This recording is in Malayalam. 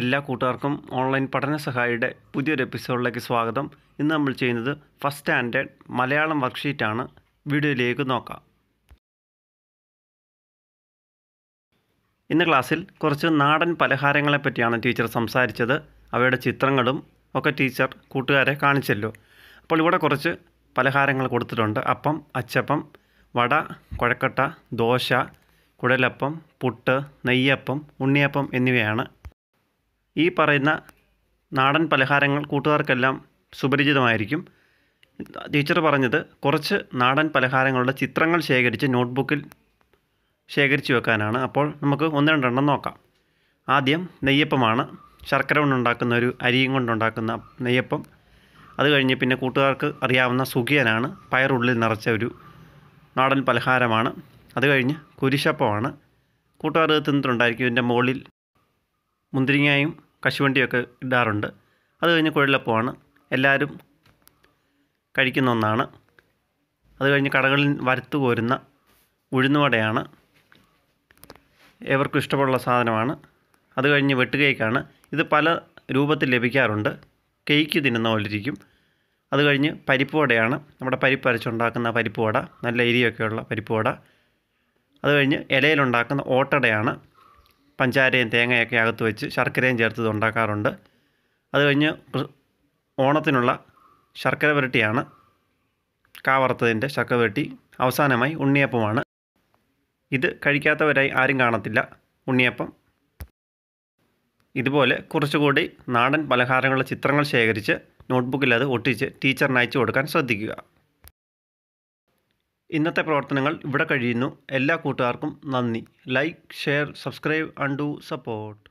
എല്ലാ കൂട്ടുകാർക്കും ഓൺലൈൻ പഠന സഹായിയുടെ പുതിയൊരു എപ്പിസോഡിലേക്ക് സ്വാഗതം ഇന്ന് നമ്മൾ ചെയ്യുന്നത് ഫസ്റ്റ് സ്റ്റാൻഡേർഡ് മലയാളം വർക്ക്ഷീറ്റാണ് വീഡിയോയിലേക്ക് നോക്കാം ഇന്ന് ക്ലാസ്സിൽ കുറച്ച് നാടൻ പലഹാരങ്ങളെ പറ്റിയാണ് ടീച്ചർ സംസാരിച്ചത് അവയുടെ ചിത്രങ്ങളും ഒക്കെ ടീച്ചർ കൂട്ടുകാരെ കാണിച്ചല്ലോ അപ്പോൾ ഇവിടെ കുറച്ച് പലഹാരങ്ങൾ കൊടുത്തിട്ടുണ്ട് അപ്പം അച്ചപ്പം വട കുഴക്കട്ട ദോശ കുടലപ്പം പുട്ട് നെയ്യപ്പം ഉണ്ണിയപ്പം എന്നിവയാണ് ഈ പറയുന്ന നാടൻ പലഹാരങ്ങൾ കൂട്ടുകാർക്കെല്ലാം സുപരിചിതമായിരിക്കും ടീച്ചർ പറഞ്ഞത് കുറച്ച് നാടൻ പലഹാരങ്ങളുടെ ചിത്രങ്ങൾ ശേഖരിച്ച് നോട്ട്ബുക്കിൽ ശേഖരിച്ച് വെക്കാനാണ് അപ്പോൾ നമുക്ക് ഒന്ന് രണ്ടെണ്ണം നോക്കാം ആദ്യം നെയ്യപ്പമാണ് ശർക്കര കൊണ്ടുണ്ടാക്കുന്ന ഒരു അരിയും കൊണ്ടുണ്ടാക്കുന്ന നെയ്യപ്പം അത് കഴിഞ്ഞ് പിന്നെ കൂട്ടുകാർക്ക് അറിയാവുന്ന സുഖിയനാണ് പയറുള്ളിൽ നിറച്ച ഒരു നാടൻ പലഹാരമാണ് അത് കഴിഞ്ഞ് കുരിശപ്പമാണ് കൂട്ടുകാർ തിന്നിട്ടുണ്ടായിരിക്കും ഇതിൻ്റെ മുകളിൽ മുന്തിരിങ്ങായും കശുവണ്ടിയൊക്കെ ഇടാറുണ്ട് അത് കഴിഞ്ഞ് കുഴലപ്പമാണ് എല്ലാവരും കഴിക്കുന്ന ഒന്നാണ് അത് കഴിഞ്ഞ് കടകളിൽ വരത്തു കോരുന്ന ഉഴുന്നുവടയാണ് ഏവർക്കും ഇഷ്ടമുള്ള സാധനമാണ് അത് കഴിഞ്ഞ് വെട്ടുകേക്കാണ് കേക്കാണ് ഇത് പല രൂപത്തിൽ ലഭിക്കാറുണ്ട് കേക്ക് തിന്നുന്ന പോലിരിക്കും അത് കഴിഞ്ഞ് പരിപ്പുവടയാണ് നമ്മുടെ പരിപ്പ് അരച്ചുണ്ടാക്കുന്ന പരിപ്പുവട നല്ല എരിയൊക്കെയുള്ള പരിപ്പുവട അത് കഴിഞ്ഞ് ഇലയിലുണ്ടാക്കുന്ന ഓട്ടടയാണ് പഞ്ചാരയും തേങ്ങയൊക്കെ അകത്ത് വെച്ച് ശർക്കരയും ചേർത്ത് ഉണ്ടാക്കാറുണ്ട് അത് കഴിഞ്ഞ് ഓണത്തിനുള്ള ശർക്കര പുരട്ടിയാണ് കാവറുത്തതിൻ്റെ ശർക്കര പുരട്ടി അവസാനമായി ഉണ്ണിയപ്പമാണ് ഇത് കഴിക്കാത്തവരായി ആരും കാണത്തില്ല ഉണ്ണിയപ്പം ഇതുപോലെ കുറച്ചുകൂടി നാടൻ പലഹാരങ്ങളുടെ ചിത്രങ്ങൾ ശേഖരിച്ച് നോട്ട്ബുക്കിൽ അത് ഒട്ടിച്ച് ടീച്ചറിന് അയച്ചു കൊടുക്കാൻ ശ്രദ്ധിക്കുക ഇന്നത്തെ പ്രവർത്തനങ്ങൾ ഇവിടെ കഴിയുന്നു എല്ലാ കൂട്ടുകാർക്കും നന്ദി like share subscribe and do support